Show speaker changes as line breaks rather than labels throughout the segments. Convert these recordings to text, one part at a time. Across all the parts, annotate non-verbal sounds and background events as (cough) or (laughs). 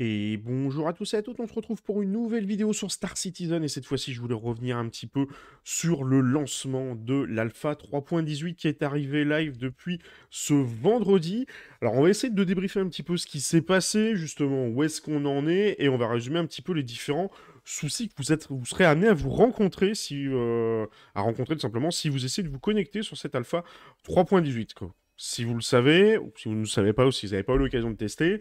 Et bonjour à tous et à toutes, on se retrouve pour une nouvelle vidéo sur Star Citizen et cette fois-ci je voulais revenir un petit peu sur le lancement de l'Alpha 3.18 qui est arrivé live depuis ce vendredi. Alors on va essayer de débriefer un petit peu ce qui s'est passé justement, où est-ce qu'on en est et on va résumer un petit peu les différents soucis que vous, êtes, vous serez amené à vous rencontrer si, euh, à rencontrer tout simplement si vous essayez de vous connecter sur cet Alpha 3.18. Si vous le savez, ou si vous ne le savez pas, ou si vous n'avez pas eu l'occasion de tester,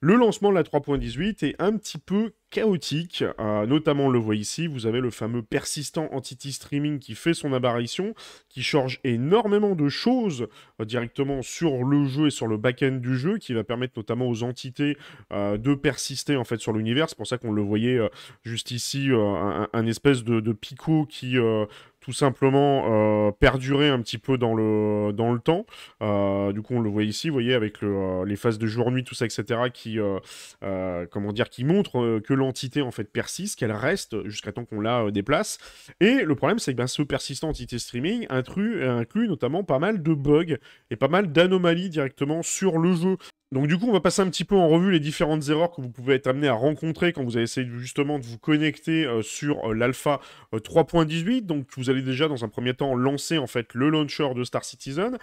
le lancement de la 3.18 est un petit peu chaotique, euh, notamment on le voit ici, vous avez le fameux persistant entity streaming qui fait son apparition, qui charge énormément de choses euh, directement sur le jeu et sur le back-end du jeu, qui va permettre notamment aux entités euh, de persister en fait sur l'univers. C'est pour ça qu'on le voyait juste ici, un, espèce de picot qui tout simplement euh, perdurer un petit peu dans le, dans le temps. Euh, du coup, on le voit ici, vous voyez, avec euh, les phases de jour-nuit, tout ça, etc., qui, comment dire, qui montrent que l'entité, en fait, persiste, qu'elle reste jusqu'à temps qu'on la déplace. Et le problème, c'est que ben, ce persistant entité streaming intrus, inclut notamment pas mal de bugs et pas mal d'anomalies directement sur le jeu. Donc du coup, on va passer un petit peu en revue les différentes erreurs que vous pouvez être amené à rencontrer quand vous avez essayé justement de vous connecter euh, sur euh, l'alpha 3.18. Euh, Donc vous allez déjà dans un premier temps lancer en fait le launcher de Star Citizen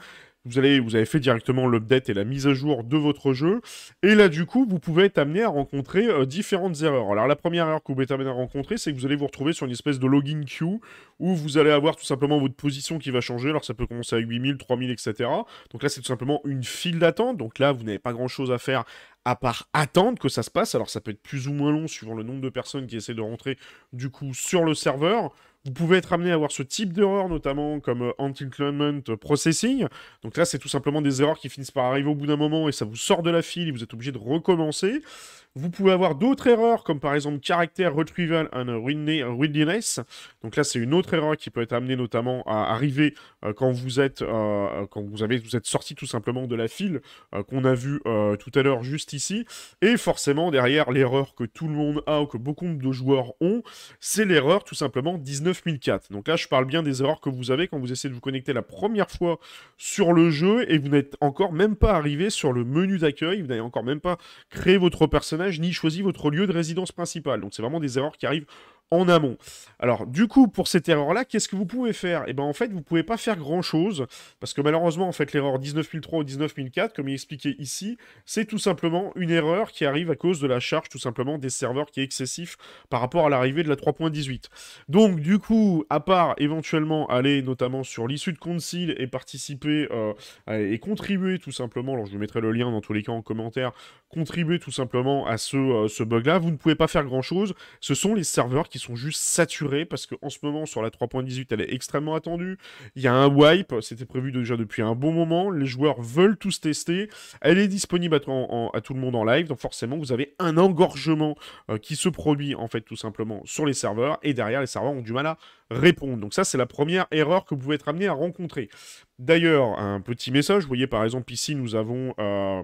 vous, allez, vous avez fait directement l'update et la mise à jour de votre jeu. Et là, du coup, vous pouvez être amené à rencontrer euh, différentes erreurs. Alors, la première erreur que vous pouvez être amené à rencontrer, c'est que vous allez vous retrouver sur une espèce de login queue où vous allez avoir tout simplement votre position qui va changer. Alors, ça peut commencer à 8000, 3000, etc. Donc là, c'est tout simplement une file d'attente. Donc là, vous n'avez pas grand-chose à faire à part attendre que ça se passe. Alors, ça peut être plus ou moins long suivant le nombre de personnes qui essaient de rentrer, du coup, sur le serveur. Vous pouvez être amené à avoir ce type d'erreur, notamment comme euh, anti euh, processing. Donc là, c'est tout simplement des erreurs qui finissent par arriver au bout d'un moment et ça vous sort de la file et vous êtes obligé de recommencer. Vous pouvez avoir d'autres erreurs, comme par exemple Character retrieval and readiness. Donc là, c'est une autre erreur qui peut être amenée notamment à arriver euh, quand vous êtes, euh, euh, quand vous avez, vous êtes sorti tout simplement de la file qu'on a vue tout à l'heure juste ici. Et forcément, derrière l'erreur que tout le monde a ou que beaucoup de joueurs ont, c'est l'erreur tout simplement 19004. Donc là, je parle bien des erreurs que vous avez quand vous essayez de vous connecter la première fois sur le jeu et vous n'êtes encore même pas arrivé sur le menu d'accueil, vous n'avez encore même pas créé votre personnage ni choisi votre lieu de résidence principale. Donc c'est vraiment des erreurs qui arrivent en amont. Alors, du coup, pour cette erreur-là, qu'est-ce que vous pouvez faire Eh bien, en fait, vous pouvez pas faire grand-chose, parce que malheureusement, en fait, l'erreur 19003 ou 19004, comme il est expliqué ici, c'est tout simplement une erreur qui arrive à cause de la charge, tout simplement, des serveurs qui est excessif par rapport à l'arrivée de la 3.18. Donc, du coup, à part éventuellement aller notamment sur l'issue de Concile et participer euh, et contribuer tout simplement, alors je vous mettrai le lien dans tous les cas en commentaire, contribuer tout simplement à ce, euh, ce bug-là, vous ne pouvez pas faire grand-chose, ce sont les serveurs qui sont sont juste saturés parce qu'en ce moment, sur la 3.18, elle est extrêmement attendue. Il y a un wipe, c'était prévu déjà depuis un bon moment. Les joueurs veulent tous tester. Elle est disponible à, tout le monde en live. Donc forcément, vous avez un engorgement euh, qui se produit, en fait, tout simplement sur les serveurs. Et derrière, les serveurs ont du mal à répondre. Donc ça, c'est la première erreur que vous pouvez être amené à rencontrer. D'ailleurs, un petit message, vous voyez par exemple ici, nous avons... Euh,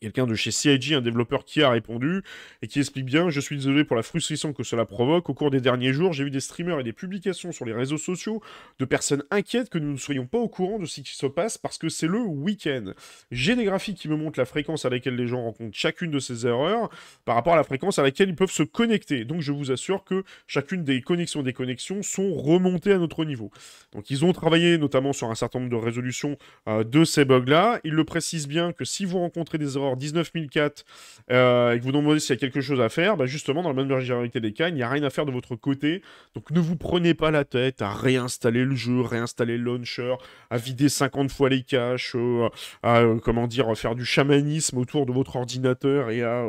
quelqu'un de chez CIG, un développeur qui a répondu et qui explique bien Je suis désolé pour la frustration que cela provoque. Au cours des derniers jours, j'ai vu des streamers et des publications sur les réseaux sociaux de personnes inquiètes que nous ne soyons pas au courant de ce qui se passe parce que c'est le week-end. J'ai des graphiques qui me montrent la fréquence à laquelle les gens rencontrent chacune de ces erreurs par rapport à la fréquence à laquelle ils peuvent se connecter. Donc je vous assure que chacune des connexions des connexions sont remontées à notre niveau. Donc ils ont travaillé notamment sur un certain nombre de résolutions euh, de ces bugs-là. Ils le précisent bien que si vous rencontrez des erreurs 19004 euh, et que vous demandez s'il y a quelque chose à faire, bah, justement, dans la même majorité des cas, il n'y a rien à faire de votre côté. Donc ne vous prenez pas la tête à réinstaller le jeu, réinstaller le launcher, à vider 50 fois les caches, euh, à euh, comment dire, faire du chamanisme autour de votre ordinateur et à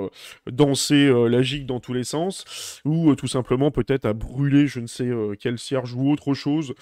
danser la gigue dans tous les sens, ou tout simplement peut-être à brûler je ne sais quel cierge ou autre chose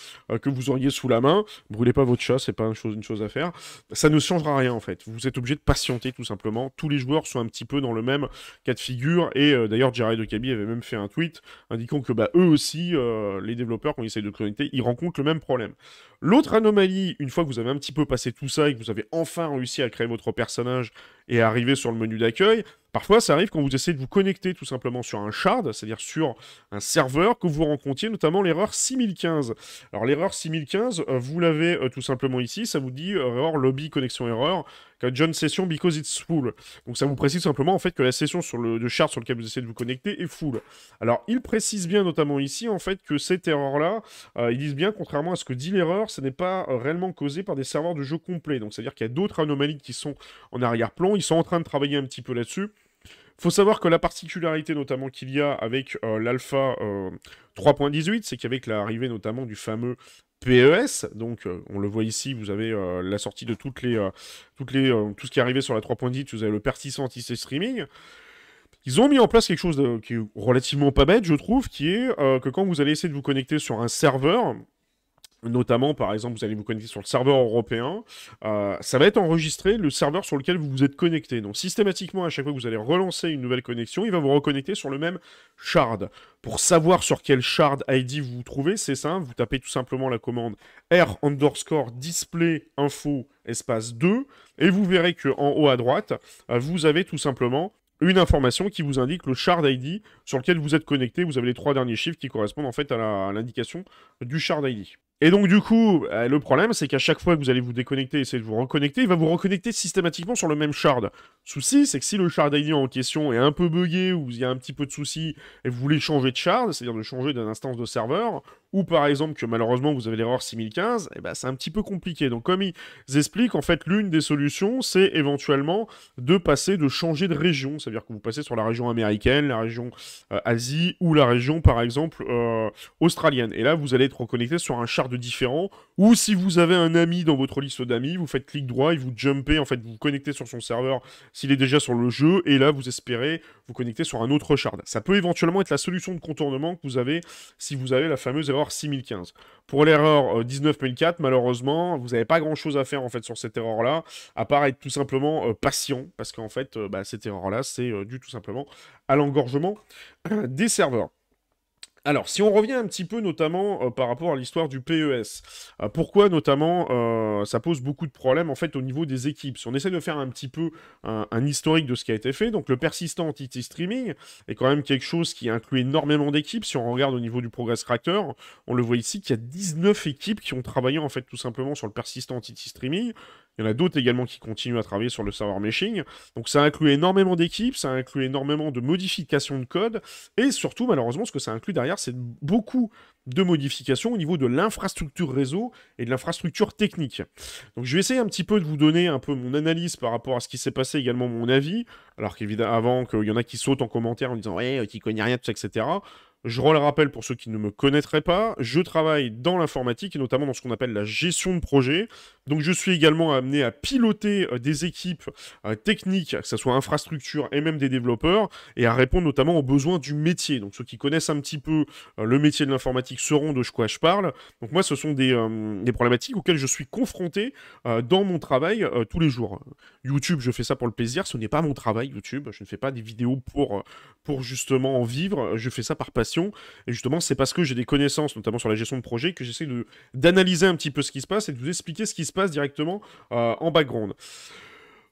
que vous auriez sous la main. Brûlez pas votre chat, c'est pas une chose, une chose à faire. Ça ne changera rien en fait. Vous êtes obligé de patienter tout simplement tous les joueurs sont un petit peu dans le même cas de figure. Et euh, d'ailleurs, Jared Okabi avait même fait un tweet indiquant que bah, eux aussi, euh, les développeurs, quand ils essayent de connecter, ils rencontrent le même problème. L'autre anomalie, une fois que vous avez un petit peu passé tout ça et que vous avez enfin réussi à créer votre personnage et à arriver sur le menu d'accueil, Parfois, ça arrive quand vous essayez de vous connecter tout simplement sur un shard, c'est-à-dire sur un serveur, que vous rencontriez notamment l'erreur 6015. Alors, l'erreur 6015, euh, vous l'avez euh, tout simplement ici, ça vous dit euh, erreur lobby connexion erreur, John session because it's full. Donc ça vous précise simplement en fait que la session sur le, de shard sur lequel vous essayez de vous connecter est full. Alors il précise bien notamment ici en fait que cette erreur là, ils disent bien contrairement à ce que dit l'erreur, ce n'est pas réellement causé par des serveurs de jeu complet. Donc c'est à dire qu'il y a d'autres anomalies qui sont en arrière-plan. Ils sont en train de travailler un petit peu là-dessus faut savoir que la particularité notamment qu'il y a avec euh, l'Alpha 3.18, euh, c'est qu'avec l'arrivée notamment du fameux PES, donc euh, on le voit ici, vous avez la sortie de toutes les, toutes les, tout ce qui est arrivé sur la 3.10, vous avez le persistant anti-streaming. Ils ont mis en place quelque chose qui est relativement pas bête, je trouve, qui est que quand vous allez essayer de vous connecter sur un serveur, Notamment, par exemple, vous allez vous connecter sur le serveur européen. Euh, ça va être enregistré le serveur sur lequel vous vous êtes connecté. Donc, systématiquement, à chaque fois que vous allez relancer une nouvelle connexion, il va vous reconnecter sur le même shard. Pour savoir sur quel shard ID vous vous trouvez, c'est simple. Vous tapez tout simplement la commande R underscore display info espace 2 et vous verrez que en haut à droite, euh, vous avez tout simplement une information qui vous indique le shard ID sur lequel vous êtes connecté. Vous avez les trois derniers chiffres qui correspondent en fait à l'indication du shard ID. Et donc, du coup, euh, le problème, c'est qu'à chaque fois que vous allez vous déconnecter et essayer de vous reconnecter, il va vous reconnecter systématiquement sur le même shard. Souci, c'est que si le shard ID en question est un peu buggé ou il y a un petit peu de souci et vous voulez changer de shard, c'est-à-dire de changer d'une instance de serveur, ou par exemple que malheureusement vous avez l'erreur 6015, et eh ben, c'est un petit peu compliqué. Donc comme ils expliquent, en fait l'une des solutions c'est éventuellement de passer, de changer de région, c'est-à-dire que vous passez sur la région américaine, la région euh, Asie ou la région par exemple euh, australienne. Et là vous allez être reconnecté sur un chart de ou si vous avez un ami dans votre liste d'amis, vous faites clic droit et vous jumpez, en fait vous, vous connectez sur son serveur s'il est déjà sur le jeu, et là vous espérez vous connectez sur un autre shard. Ça peut éventuellement être la solution de contournement que vous avez si vous avez la fameuse erreur 6015. Pour l'erreur 19004, euh, malheureusement, vous n'avez pas grand-chose à faire en fait sur cette erreur-là, à part être tout simplement euh, patient, parce qu'en fait, euh, bah, cette erreur-là, c'est dû tout simplement à l'engorgement (clears throat) des serveurs. Alors, si on revient un petit peu notamment euh, par rapport à l'histoire du PES, euh, pourquoi notamment euh, ça pose beaucoup de problèmes en fait au niveau des équipes Si on essaie de faire un petit peu un, historique de ce qui a été fait, donc le persistant entity streaming est quand même quelque chose qui inclut énormément d'équipes. Si on regarde au niveau du Progress Tracker, on le voit ici qu'il y a 19 équipes qui ont travaillé en fait tout simplement sur le persistant entity streaming. Il y en a d'autres également qui continuent à travailler sur le server meshing. Donc ça inclut énormément d'équipes, ça inclut énormément de modifications de code. Et surtout, malheureusement, ce que ça inclut derrière, c'est beaucoup de modifications au niveau de l'infrastructure réseau et de l'infrastructure technique. Donc je vais essayer un petit peu de vous donner un peu mon analyse par rapport à ce qui s'est passé, également mon avis. Alors qu'évidemment, avant qu'il y en a qui sautent en commentaire en disant ouais, qui connaît rien, tout ça, etc. Je le rappelle pour ceux qui ne me connaîtraient pas, je travaille dans l'informatique et notamment dans ce qu'on appelle la gestion de projet. Donc je suis également amené à piloter euh, des équipes euh, techniques, que ce soit infrastructure et même des développeurs, et à répondre notamment aux besoins du métier. Donc ceux qui connaissent un petit peu euh, le métier de l'informatique sauront de quoi je parle. Donc moi, ce sont des, problématiques auxquelles je suis confronté dans mon travail tous les jours. YouTube, je fais ça pour le plaisir, ce n'est pas mon travail YouTube, je ne fais pas des vidéos pour, pour justement en vivre, je fais ça par passion et justement, c'est parce que j'ai des connaissances, notamment sur la gestion de projet, que j'essaie d'analyser un petit peu ce qui se passe et de vous expliquer ce qui se passe directement euh, en background.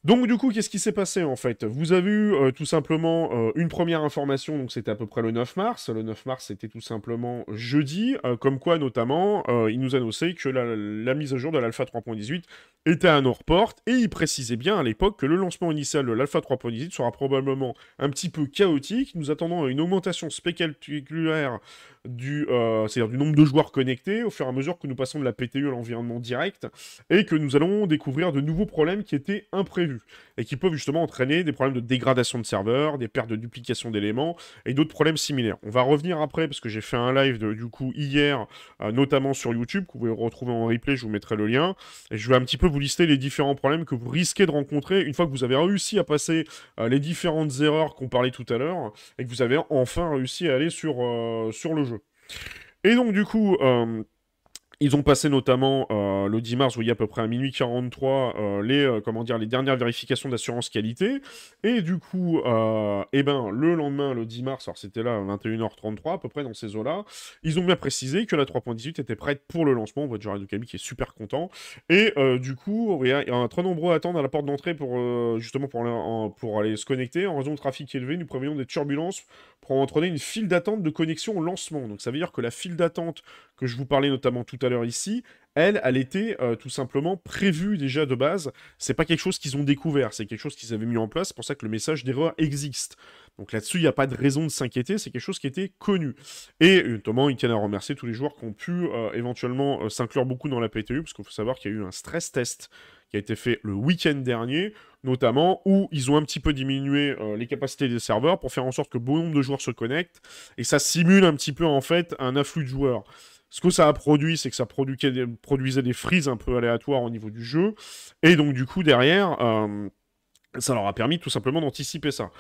Donc du coup, qu'est-ce qui s'est passé en fait Vous avez eu euh, tout simplement euh, une première information, donc c'était à peu près le 9 mars. Le 9 mars, c'était tout simplement jeudi, euh, comme quoi notamment, il nous annonçait que la, mise à jour de l'Alpha 3.18 était à nos reports, et il précisait bien à l'époque que le lancement initial de l'Alpha 3.18 sera probablement un petit peu chaotique. Nous attendons une augmentation spectaculaire du, euh, cest du nombre de joueurs connectés au fur et à mesure que nous passons de la PTE à l'environnement direct et que nous allons découvrir de nouveaux problèmes qui étaient imprévus et qui peuvent justement entraîner des problèmes de dégradation de serveurs, des pertes de duplication d'éléments et d'autres problèmes similaires. On va revenir après parce que j'ai fait un live du coup hier, euh, notamment sur YouTube, que vous pouvez retrouver en replay, je vous mettrai le lien et je vais un petit peu vous lister les différents problèmes que vous risquez de rencontrer une fois que vous avez réussi à passer euh, les différentes erreurs qu'on parlait tout à l'heure et que vous avez enfin réussi à aller sur, sur le jeu. Et donc, du coup, euh, ils ont passé notamment euh, le 10 mars, où il y a à peu près à minuit 43, euh, les, euh, comment dire, les dernières vérifications d'assurance qualité. Et du coup, eh ben, le lendemain, le 10 mars, alors c'était là 21h33, à peu près dans ces eaux-là, ils ont bien précisé que la 3.18 était prête pour le lancement. On voit Jared Kami qui est super content. Et du coup, il y, a, très nombreux à attendre à la porte d'entrée pour justement aller se connecter. En raison de trafic élevé, nous prévoyons des turbulences pour entraîner une file d'attente de connexion au lancement. Donc ça veut dire que la file d'attente que je vous parlais notamment tout à ici, elle, elle était euh, tout simplement prévue déjà de base. C'est pas quelque chose qu'ils ont découvert, c'est quelque chose qu'ils avaient mis en place. C'est pour ça que le message d'erreur existe. Donc là-dessus, il n'y a pas de raison de s'inquiéter, c'est quelque chose qui était connu. Et notamment, euh, il tient à remercier tous les joueurs qui ont pu euh, éventuellement s'inclure beaucoup dans la PTU, parce qu'il faut savoir qu'il y a eu un stress test qui a été fait le week-end dernier, notamment, où ils ont un petit peu diminué les capacités des serveurs pour faire en sorte que bon nombre de joueurs se connectent, et ça simule un petit peu en fait un afflux de joueurs. Ce que ça a produit, c'est que ça produisait des frises un peu aléatoires au niveau du jeu. Et donc, du coup, derrière, euh, ça leur a permis tout simplement d'anticiper ça.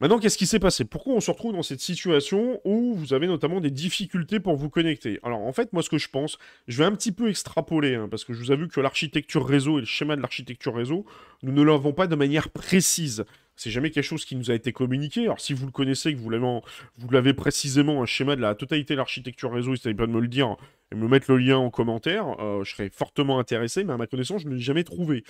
Maintenant, qu'est-ce qui s'est passé Pourquoi on se retrouve dans cette situation où vous avez notamment des difficultés pour vous connecter Alors, en fait, moi, ce que je pense, je vais un petit peu extrapoler, hein, parce que je vous avoue que l'architecture réseau et le schéma de l'architecture réseau, nous ne l'avons pas de manière précise. C'est jamais quelque chose qui nous a été communiqué. Alors, si vous le connaissez, que vous l'avez, précisément un schéma de la totalité de l'architecture réseau, n'hésitez pas de me le dire, et me mettre le lien en commentaire, euh, je serais fortement intéressé, mais à ma connaissance, je ne l'ai jamais trouvé.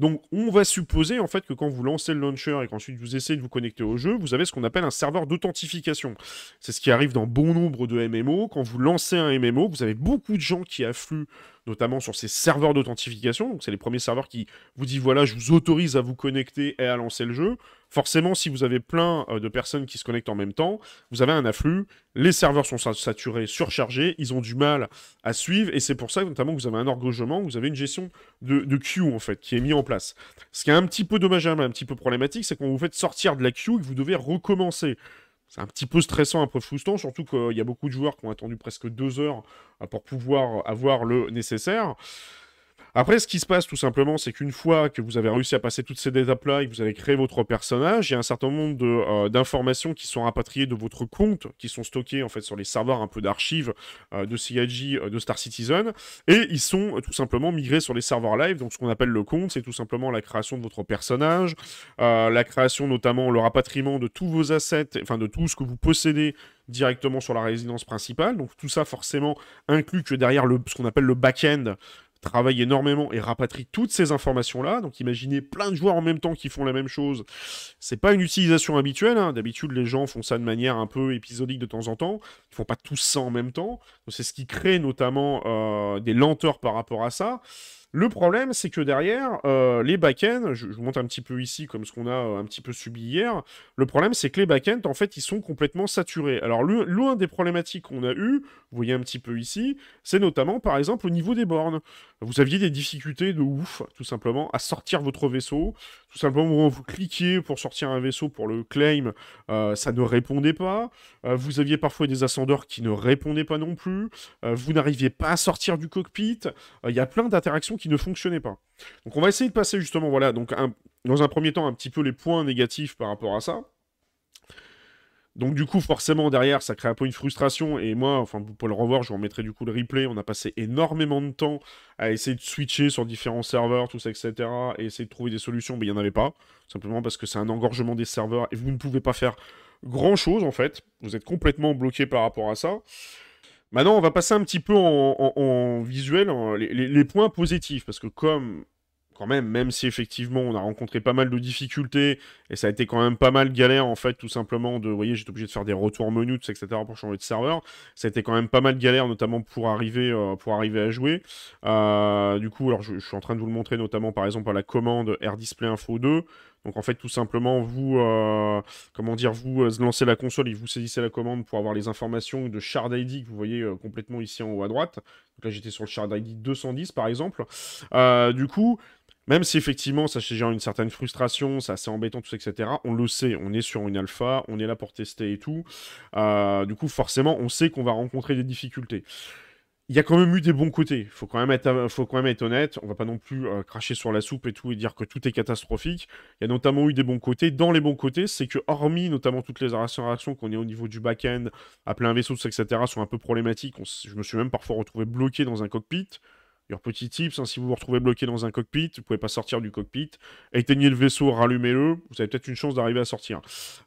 Donc, on va supposer en fait que quand vous lancez le launcher et qu'ensuite vous essayez de vous connecter au jeu, vous avez ce qu'on appelle un serveur d'authentification. C'est ce qui arrive dans bon nombre de MMO. Quand vous lancez un MMO, vous avez beaucoup de gens qui affluent notamment sur ces serveurs d'authentification. Donc, c'est les premiers serveurs qui vous disent voilà, je vous autorise à vous connecter et à lancer le jeu. Forcément, si vous avez plein euh, de personnes qui se connectent en même temps, vous avez un afflux, les serveurs sont saturés, surchargés, ils ont du mal à suivre, et c'est pour ça notamment que vous avez un engorgement, vous avez une gestion de, de queue en fait qui est mise en place. Ce qui est un petit peu dommageable, un petit peu problématique, c'est qu'on vous fait sortir de la queue et que vous devez recommencer. C'est un petit peu stressant, un peu frustrant, surtout qu'il y a beaucoup de joueurs qui ont attendu presque deux heures euh, pour pouvoir avoir le nécessaire. Après, ce qui se passe tout simplement, c'est qu'une fois que vous avez réussi à passer toutes ces étapes-là et que vous avez créé votre personnage, il y a un certain nombre euh, d'informations qui sont rapatriées de votre compte, qui sont stockées en fait sur les serveurs un peu d'archives euh, de CIG, euh, de Star Citizen, et ils sont tout simplement migrés sur les serveurs live. Donc, ce qu'on appelle le compte, c'est tout simplement la création de votre personnage, la création notamment, le rapatriement de tous vos assets, enfin de tout ce que vous possédez directement sur la résidence principale. Donc tout ça forcément inclut que derrière le, ce qu'on appelle le back-end, travaille énormément et rapatrie toutes ces informations-là. Donc imaginez plein de joueurs en même temps qui font la même chose. C'est pas une utilisation habituelle. Hein. D'habitude, les gens font ça de manière un peu épisodique de temps en temps. Ils font pas tous ça en même temps. C'est ce qui crée notamment euh, des lenteurs par rapport à ça. Le problème, c'est que derrière, euh, les backends, je, vous monte un petit peu ici comme ce qu'on a euh, un petit peu subi hier, le problème, c'est que les backends, en fait, ils sont complètement saturés. Alors, loin des problématiques qu'on a eues, vous voyez un petit peu ici, c'est notamment, par exemple, au niveau des bornes. Vous aviez des difficultés de ouf, tout simplement, à sortir votre vaisseau, tout simplement, vous cliquiez pour sortir un vaisseau pour le claim, euh, ça ne répondait pas. Euh, vous aviez parfois des ascendeurs qui ne répondaient pas non plus. Euh, vous n'arriviez pas à sortir du cockpit. Il y a plein d'interactions qui ne fonctionnaient pas. Donc on va essayer de passer justement, voilà, donc dans un premier temps, un petit peu les points négatifs par rapport à ça. Donc du coup, forcément, derrière, ça crée un peu une frustration. Et moi, enfin, vous pouvez le revoir, je vous remettrai du coup le replay. On a passé énormément de temps à essayer de switcher sur différents serveurs, tout ça, etc. Et essayer de trouver des solutions, mais il n'y en avait pas. Simplement parce que c'est un engorgement des serveurs et vous ne pouvez pas faire grand-chose, en fait. Vous êtes complètement bloqué par rapport à ça. Maintenant, on va passer un petit peu en, visuel, les, points positifs, parce que comme quand même, même si effectivement on a rencontré pas mal de difficultés et ça a été quand même pas mal galère en fait, tout simplement de, vous voyez, j'étais obligé de faire des retours menus, etc. pour changer de serveur. Ça a été quand même pas mal galère, notamment pour arriver, euh, pour arriver à jouer. Euh, du coup, alors je, suis en train de vous le montrer, notamment par exemple à la commande display Info 2. Donc en fait, tout simplement, vous, euh, comment dire, vous lancez la console et vous saisissez la commande pour avoir les informations de Shard ID que vous voyez complètement ici en haut à droite. Donc là, j'étais sur le Shard ID 210 par exemple. du coup, même si effectivement ça génère une certaine frustration, ça c'est embêtant, tout ça, etc. On le sait, on est sur une alpha, on est là pour tester et tout. Euh, du coup, forcément, on sait qu'on va rencontrer des difficultés. Il y a quand même eu des bons côtés. Faut quand même être, faut quand même être honnête. On va pas non plus euh, cracher sur la soupe et tout et dire que tout est catastrophique. Il y a notamment eu des bons côtés. Dans les bons côtés, c'est que hormis notamment toutes les interactions qu'on est au niveau du back-end, à plein vaisseau, etc. sont un peu problématiques. je me suis même parfois retrouvé bloqué dans un cockpit. Leur petit tips, hein, si vous vous retrouvez bloqué dans un cockpit, vous ne pouvez pas sortir du cockpit, éteignez le vaisseau, rallumez-le, vous avez peut-être une chance d'arriver à sortir.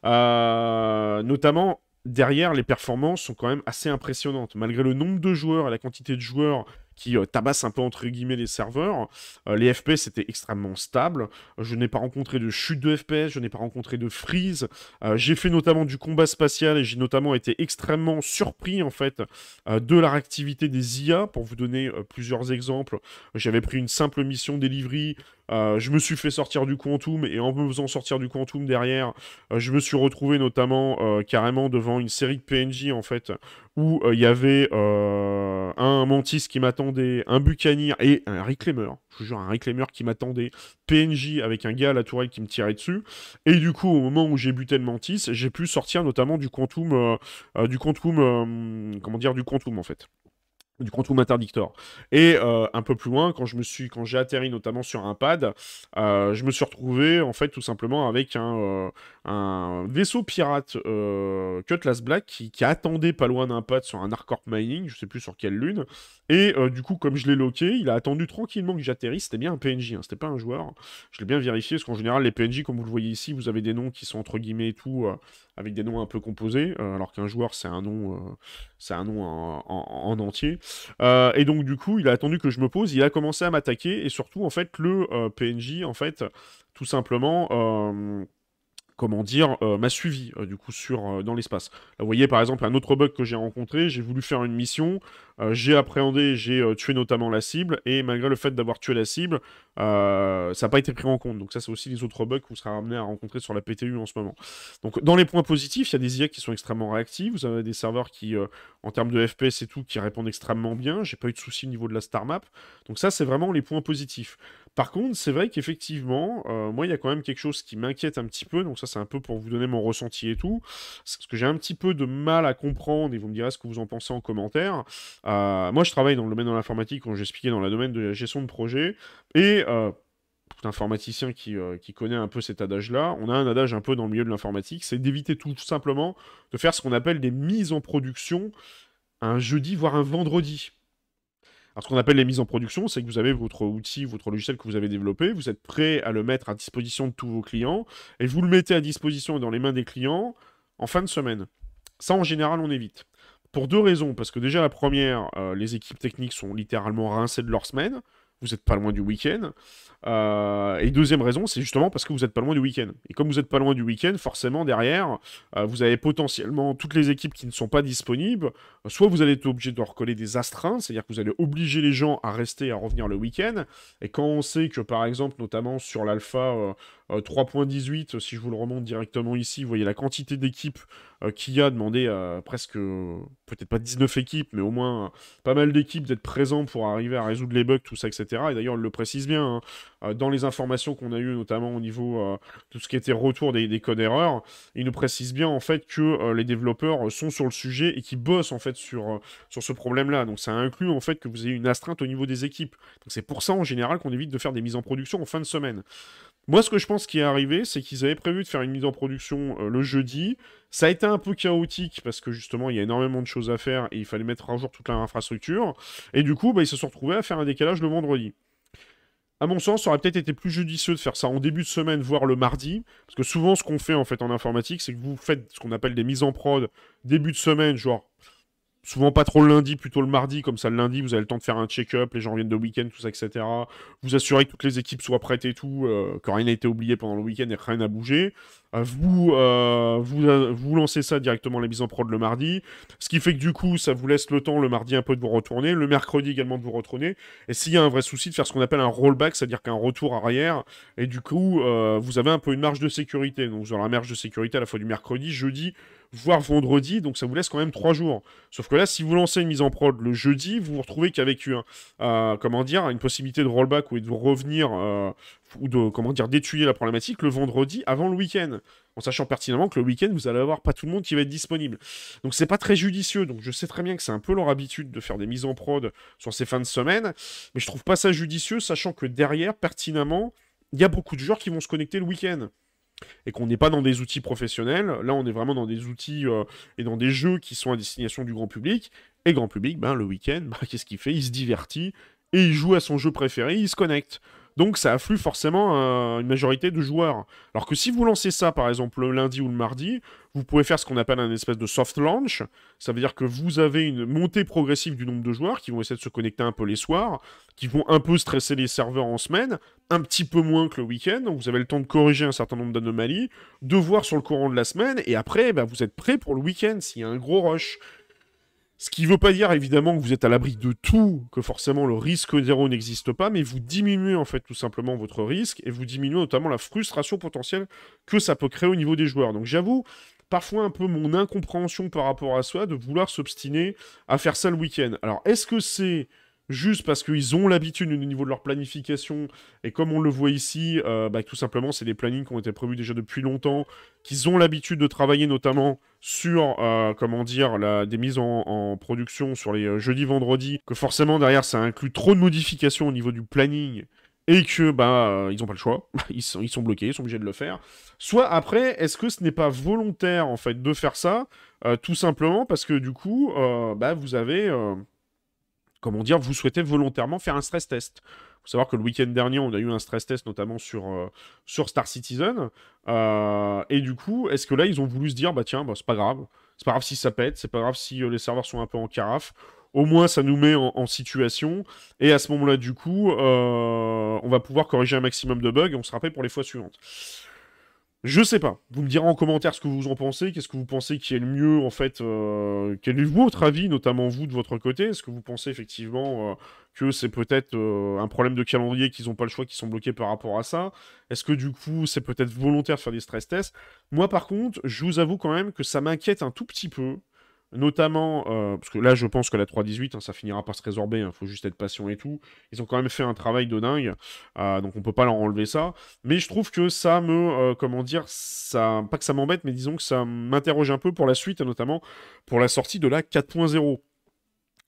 Euh, notamment, derrière, les performances sont quand même assez impressionnantes. Malgré le nombre de joueurs et la quantité de joueurs qui euh, tabasse un peu entre guillemets les serveurs. Euh, les FPS étaient extrêmement stables, Je n'ai pas rencontré de chute de FPS, je n'ai pas rencontré de freeze. Euh, j'ai fait notamment du combat spatial et j'ai notamment été extrêmement surpris en fait de la réactivité des IA. Pour vous donner plusieurs exemples, j'avais pris une simple mission délivrée, je me suis fait sortir du quantum et en me faisant sortir du quantum derrière, je me suis retrouvé notamment carrément devant une série de PNJ en fait où euh, il y avait euh, un Mantis qui m'attendait, un Buccaneer et un Reclaimer. Je vous jure, un Reclaimer qui m'attendait, PNJ avec un gars à la tourelle qui me tirait dessus. Et du coup, au moment où j'ai buté le Mantis, j'ai pu sortir notamment du Quantum, euh, du Quantum, comment dire, du Quantum en fait du Quantum Interdictor. Et euh, un peu plus loin, quand je me suis, quand j'ai atterri notamment sur un pad, euh, je me suis retrouvé en fait tout simplement avec un, euh, vaisseau pirate Cutlass Black qui, attendait pas loin d'un pad sur un Arcorp Mining, je sais plus sur quelle lune. Et du coup, comme je l'ai loqué, il a attendu tranquillement que j'atterris, C'était bien un PNJ, hein, c'était pas un joueur. Je l'ai bien vérifié parce qu'en général, les PNJ, comme vous le voyez ici, vous avez des noms qui sont entre guillemets et tout avec des noms un peu composés, euh, alors qu'un joueur, c'est un nom, euh, un nom en, en entier. Euh, et donc, du coup, il a attendu que je me pose, il a commencé à m'attaquer, et surtout, en fait, le PNJ, en fait, tout simplement comment dire, euh, m'a suivi euh, du coup sur euh, dans l'espace. vous voyez par exemple un autre bug que j'ai rencontré. J'ai voulu faire une mission, j'ai appréhendé, j'ai tué notamment la cible et malgré le fait d'avoir tué la cible, ça n'a pas été pris en compte. Donc ça, c'est aussi les autres bugs que vous serez amené à rencontrer sur la PTU en ce moment. Donc dans les points positifs, il y a des IA qui sont extrêmement réactifs, Vous avez des serveurs qui, en termes de FPS et tout, qui répondent extrêmement bien. J'ai pas eu de soucis au niveau de la star map. Donc ça, c'est vraiment les points positifs. Par contre, c'est vrai qu'effectivement, euh, moi, il y a quand même quelque chose qui m'inquiète un petit peu. Donc ça, c'est un peu pour vous donner mon ressenti et tout. ce que j'ai un petit peu de mal à comprendre, et vous me direz ce que vous en pensez en commentaire. Euh, moi, je travaille dans le domaine de l'informatique, comme j'expliquais, dans le domaine de la gestion de projet. Et... Euh, tout informaticien euh, qui, connaît un peu cet adage-là, on a un adage un peu dans le milieu de l'informatique, c'est d'éviter tout simplement de faire ce qu'on appelle des mises en production un jeudi, voire un vendredi ce qu'on appelle les mises en production, c'est que vous avez votre outil, votre logiciel que vous avez développé, vous êtes prêt à le mettre à disposition de tous vos clients, et vous le mettez à disposition et dans les mains des clients en fin de semaine. Ça, en général, on évite. Pour deux raisons. Parce que déjà, la première, euh, les équipes techniques sont littéralement rincées de leur semaine vous n'êtes pas loin du week-end. Euh, et deuxième raison, c'est justement parce que vous n'êtes pas loin du week-end. Et comme vous n'êtes pas loin du week-end, forcément, derrière, euh, vous avez potentiellement toutes les équipes qui ne sont pas disponibles. Soit vous allez être obligé de recoller des astreins, c'est-à-dire que vous allez obliger les gens à rester à revenir le week-end. Et quand on sait que, par exemple, notamment sur l'alpha, euh, 3.18, euh, si je vous le remonte directement ici, vous voyez la quantité d'équipes qui euh, qu'il y a demandé à presque, peut-être pas 19 équipes, mais au moins euh, pas mal d'équipes d'être présents pour arriver à résoudre les bugs, tout ça, etc. Et d'ailleurs, elle le précise bien, hein, euh, dans les informations qu'on a eues, notamment au niveau euh, de tout ce qui était retour des, codes erreurs, ils nous précisent bien en fait que euh, les développeurs sont sur le sujet et qui bossent en fait sur, sur ce problème-là. Donc ça inclut en fait que vous ayez une astreinte au niveau des équipes. c'est pour ça en général qu'on évite de faire des mises en production en fin de semaine. Moi, ce que je pense qui est arrivé, c'est qu'ils avaient prévu de faire une mise en production le jeudi. Ça a été un peu chaotique parce que justement, il y a énormément de choses à faire et il fallait mettre à jour toute l'infrastructure. Et du coup, bah, ils se sont retrouvés à faire un décalage le vendredi à mon sens, ça aurait peut-être été plus judicieux de faire ça en début de semaine, voire le mardi. Parce que souvent, ce qu'on fait en fait en informatique, c'est que vous faites ce qu'on appelle des mises en prod début de semaine, genre souvent pas trop le lundi, plutôt le mardi, comme ça le lundi, vous avez le temps de faire un check-up, les gens viennent de week-end, tout ça, etc. Vous assurez que toutes les équipes soient prêtes et tout, euh, que rien n'a été oublié pendant le week-end et que rien n'a bougé. Euh, vous, euh, vous, vous, lancez ça directement la mise en prod le mardi, ce qui fait que du coup, ça vous laisse le temps le mardi un peu de vous retourner, le mercredi également de vous retourner, et s'il y a un vrai souci, de faire ce qu'on appelle un rollback, c'est-à-dire qu'un retour arrière, et du coup, vous avez un peu une marge de sécurité, donc vous aurez la marge de sécurité à la fois du mercredi, jeudi, voire vendredi, donc ça vous laisse quand même trois jours. Sauf que là, si vous lancez une mise en prod le jeudi, vous vous retrouvez qu'avec une, euh, euh, comment dire, une possibilité de rollback ou de revenir euh, ou de comment dire d'étudier la problématique le vendredi avant le week-end, en sachant pertinemment que le week-end vous allez avoir pas tout le monde qui va être disponible. Donc c'est pas très judicieux. Donc je sais très bien que c'est un peu leur habitude de faire des mises en prod sur ces fins de semaine, mais je trouve pas ça judicieux, sachant que derrière pertinemment il y a beaucoup de joueurs qui vont se connecter le week-end et qu'on n'est pas dans des outils professionnels. Là, on est vraiment dans des outils euh, et dans des jeux qui sont à destination du grand public. Et grand public, ben, le week-end, (laughs) ben, qu'est-ce qu'il fait Il se divertit et il joue à son jeu préféré, il se connecte. Donc ça afflue forcément une majorité de joueurs. Alors que si vous lancez ça, par exemple, le lundi ou le mardi, vous pouvez faire ce qu'on appelle un espèce de soft launch. Ça veut dire que vous avez une montée progressive du nombre de joueurs qui vont essayer de se connecter un peu les soirs, qui vont un peu stresser les serveurs en semaine, un petit peu moins que le week-end. Donc vous avez le temps de corriger un certain nombre d'anomalies, de voir sur le courant de la semaine, et après, bah, vous êtes prêt pour le week-end s'il y a un gros rush. Ce qui ne veut pas dire évidemment que vous êtes à l'abri de tout, que forcément le risque zéro n'existe pas, mais vous diminuez en fait tout simplement votre risque et vous diminuez notamment la frustration potentielle que ça peut créer au niveau des joueurs. Donc j'avoue, parfois un peu mon incompréhension par rapport à soi de vouloir s'obstiner à faire ça le week-end. Alors est-ce que c'est juste parce qu'ils ont l'habitude au niveau de leur planification, et comme on le voit ici, euh, bah, tout simplement, c'est des plannings qui ont été prévus déjà depuis longtemps, qu'ils ont l'habitude de travailler notamment sur, euh, comment dire, des mises en, production sur les euh, jeudis, vendredis, que forcément, derrière, ça inclut trop de modifications au niveau du planning, et que bah ils n'ont pas le choix, (laughs) ils sont, bloqués, ils sont obligés de le faire. Soit après, est-ce que ce n'est pas volontaire en fait de faire ça, tout simplement parce que du coup, bah vous avez comment dire, hein, vous souhaitez volontairement faire un stress test. Vous faut savoir que le week-end dernier, on a eu un stress test notamment sur, euh, sur Star Citizen. Euh, et du coup, est-ce que là, ils ont voulu se dire, bah tiens, bah, c'est pas grave. C'est pas grave si ça pète, c'est pas grave si euh, les serveurs sont un peu en carafe. Au moins, ça nous met en, situation. Et à ce moment-là, du coup, on va pouvoir corriger un maximum de bugs et on se rappelle pour les fois suivantes. Je sais pas. Vous me direz en commentaire ce que vous en pensez. Qu'est-ce que vous pensez qui est le mieux, en fait euh, Quel est votre avis, notamment vous, de votre côté Est-ce que vous pensez effectivement euh, que c'est peut-être euh, un problème de calendrier, qu'ils n'ont pas le choix, qu'ils sont bloqués par rapport à ça Est-ce que du coup, c'est peut-être volontaire de faire des stress tests Moi, par contre, je vous avoue quand même que ça m'inquiète un tout petit peu notamment, euh, parce que là je pense que la 3.18, hein, ça finira par se résorber, il hein, faut juste être patient et tout, ils ont quand même fait un travail de dingue, euh, donc on peut pas leur enlever ça, mais je trouve que ça me, euh, comment dire, ça, pas que ça m'embête, mais disons que ça m'interroge un peu pour la suite, notamment pour la sortie de la 4.0.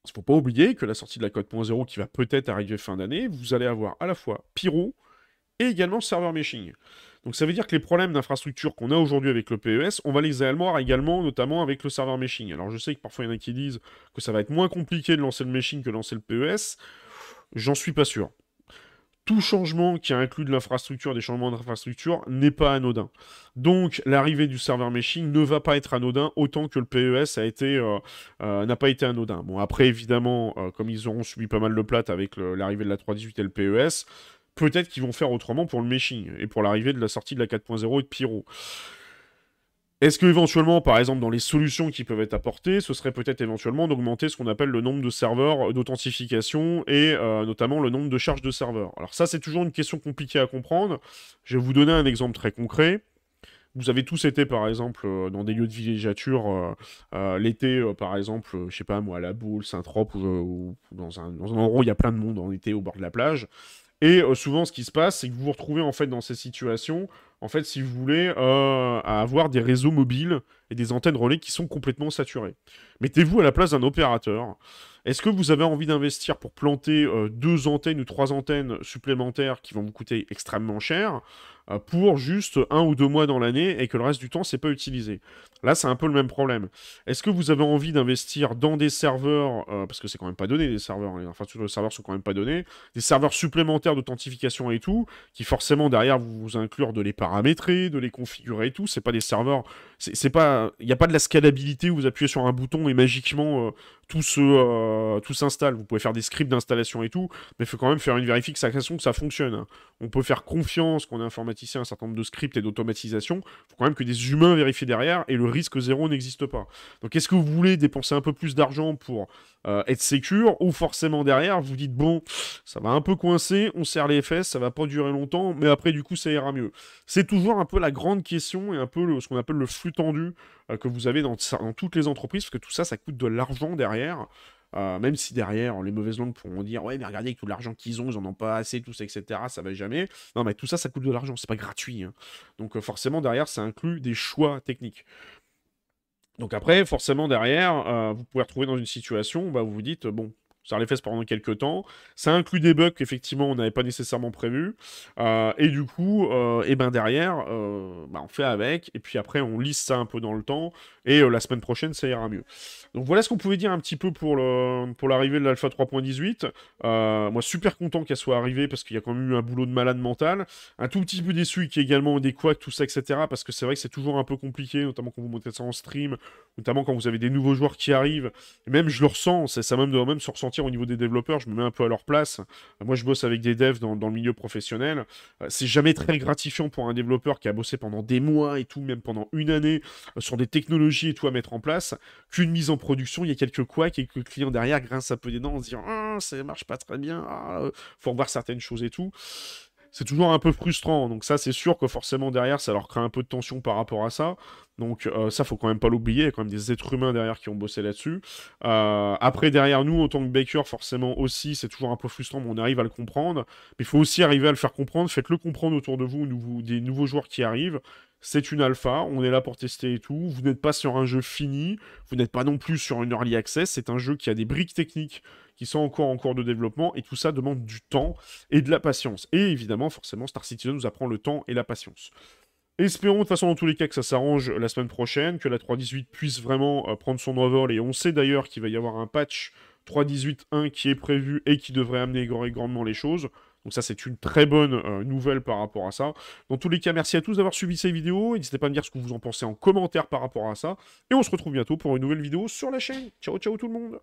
Il faut pas oublier que la sortie de la 4.0 qui va peut-être arriver fin d'année, vous allez avoir à la fois Pyro et également Server meshing. Donc ça veut dire que les problèmes d'infrastructure qu'on a aujourd'hui avec le PES, on va les avoir également, notamment avec le serveur meshing. Alors je sais que parfois il y en a qui disent que ça va être moins compliqué de lancer le meshing que de lancer le PES. J'en suis pas sûr. Tout changement qui inclut de l'infrastructure, des changements d'infrastructure, n'est pas anodin. Donc l'arrivée du serveur meshing ne va pas être anodin autant que le PES a été euh, euh, n'a pas été anodin. Bon après évidemment, euh, comme ils auront subi pas mal de plates avec l'arrivée de la 3.18 et le PES, Peut-être qu'ils vont faire autrement pour le meshing et pour l'arrivée de la sortie de la 4.0 et de Pyro. Est-ce que éventuellement, par exemple, dans les solutions qui peuvent être apportées, ce serait peut-être éventuellement d'augmenter ce qu'on appelle le nombre de serveurs d'authentification et euh, notamment le nombre de charges de serveurs Alors ça, c'est toujours une question compliquée à comprendre. Je vais vous donner un exemple très concret. Vous avez tous été, par exemple, euh, dans des lieux de villégiature euh, l'été, par exemple, je sais pas moi, à La Boule, Saint-Trope, ou, dans, un, dans, un, endroit où il y a plein de monde en été au bord de la plage. Et euh, souvent, ce qui se passe, c'est que vous vous retrouvez en fait dans ces situations, en fait, si vous voulez, euh, à avoir des réseaux mobiles et des antennes relais qui sont complètement saturées. Mettez-vous à la place d'un opérateur. Est-ce que vous avez envie d'investir pour planter euh, deux antennes ou trois antennes supplémentaires qui vont vous coûter extrêmement cher euh, pour juste un ou deux mois dans l'année et que le reste du temps, c'est pas utilisé. Là, c'est un peu le même problème. Est-ce que vous avez envie d'investir dans des serveurs, euh, parce que c'est quand même pas donné des serveurs, enfin tous les serveurs sont quand même pas donnés, des serveurs supplémentaires d'authentification et tout, qui forcément derrière vous, inclure de les paramétrer, de les configurer et tout, c'est pas des serveurs, c'est pas, il n'y a pas de la scalabilité où vous appuyez sur un bouton et magiquement euh, tout tout s'installe. Vous pouvez faire des scripts d'installation et tout, mais il faut quand même faire une vérification que ça fonctionne. On peut faire confiance qu'on est informatique un certain nombre de scripts et d'automatisation, il faut quand même que des humains vérifient derrière et le risque zéro n'existe pas. Donc est-ce que vous voulez dépenser un peu plus d'argent pour euh, être sécure ou forcément derrière vous dites bon, ça va un peu coincer, on serre les fesses, ça va pas durer longtemps, mais après du coup ça ira mieux. C'est toujours un peu la grande question et un peu ce qu'on appelle le flux tendu euh, que vous avez dans, dans toutes les entreprises parce que tout ça ça coûte de l'argent derrière. Euh, même si derrière, les mauvaises langues pourront dire Ouais, mais regardez, avec tout l'argent qu'ils ont, ils en ont pas assez, tout ça, etc., ça va jamais. Non, mais tout ça, ça coûte de l'argent, c'est pas gratuit. Hein. Donc, euh, forcément, derrière, ça inclut des choix techniques. Donc, après, forcément, derrière, euh, vous pouvez retrouver dans une situation où bah, vous vous dites Bon, ça les pendant quelques temps. Ça inclut des bugs qu'effectivement on n'avait pas nécessairement prévu euh, et du coup, euh, et ben derrière, euh, ben, on fait avec. Et puis après, on lisse ça un peu dans le temps. Et la semaine prochaine, ça ira mieux. Donc voilà ce qu'on pouvait dire un petit peu pour, le, pour l'arrivée de l'Alpha 3.18. moi, super content qu'elle soit arrivée parce qu'il y a quand même eu un boulot de malade mental. Un tout petit peu déçu qui est également des quacks, tout ça, etc. Parce que c'est vrai que c'est toujours un peu compliqué, notamment quand vous montez ça en stream, notamment quand vous avez des nouveaux joueurs qui arrivent. Et même, je le ressens, ça, ça même doit même se ressentir au niveau des développeurs, je me mets un peu à leur place. Euh, moi, je bosse avec des devs dans, le milieu professionnel. Euh, c'est jamais très gratifiant pour un développeur qui a bossé pendant des mois et tout, même pendant une année, euh, sur des technologies et tout à mettre en place, qu'une mise en production, il y a quelques couacs et que le client derrière grince un peu des dents en se disant ah, ça marche pas très bien, ah, faut revoir certaines choses et tout c'est toujours un peu frustrant. Donc ça, c'est sûr que forcément derrière, ça leur crée un peu de tension par rapport à ça. Donc euh, ça, faut quand même pas l'oublier. Il y a quand même des êtres humains derrière qui ont bossé là-dessus. Euh, après, derrière nous, en tant que Baker, forcément aussi, c'est toujours un peu frustrant, mais on arrive à le comprendre. Mais il faut aussi arriver à le faire comprendre. Faites-le comprendre autour de vous, des nouveaux joueurs qui arrivent. C'est une alpha, on est là pour tester et tout. Vous n'êtes pas sur un jeu fini, vous n'êtes pas non plus sur une early access. C'est un jeu qui a des briques techniques qui sont encore en cours de développement et tout ça demande du temps et de la patience. Et évidemment, forcément, Star Citizen nous apprend le temps et la patience. Espérons de toute façon dans tous les cas que ça s'arrange la semaine prochaine, que la 3.18 puisse vraiment euh, prendre son envol. Et on sait d'ailleurs qu'il va y avoir un patch 3.18.1 qui est prévu et qui devrait amener grandement les choses. Donc ça, c'est une très bonne euh, nouvelle par rapport à ça. Dans tous les cas, merci à tous d'avoir suivi ces vidéos. N'hésitez pas à me dire ce que vous en pensez en commentaire par rapport à ça. Et on se retrouve bientôt pour une nouvelle vidéo sur la chaîne. Ciao, ciao tout le monde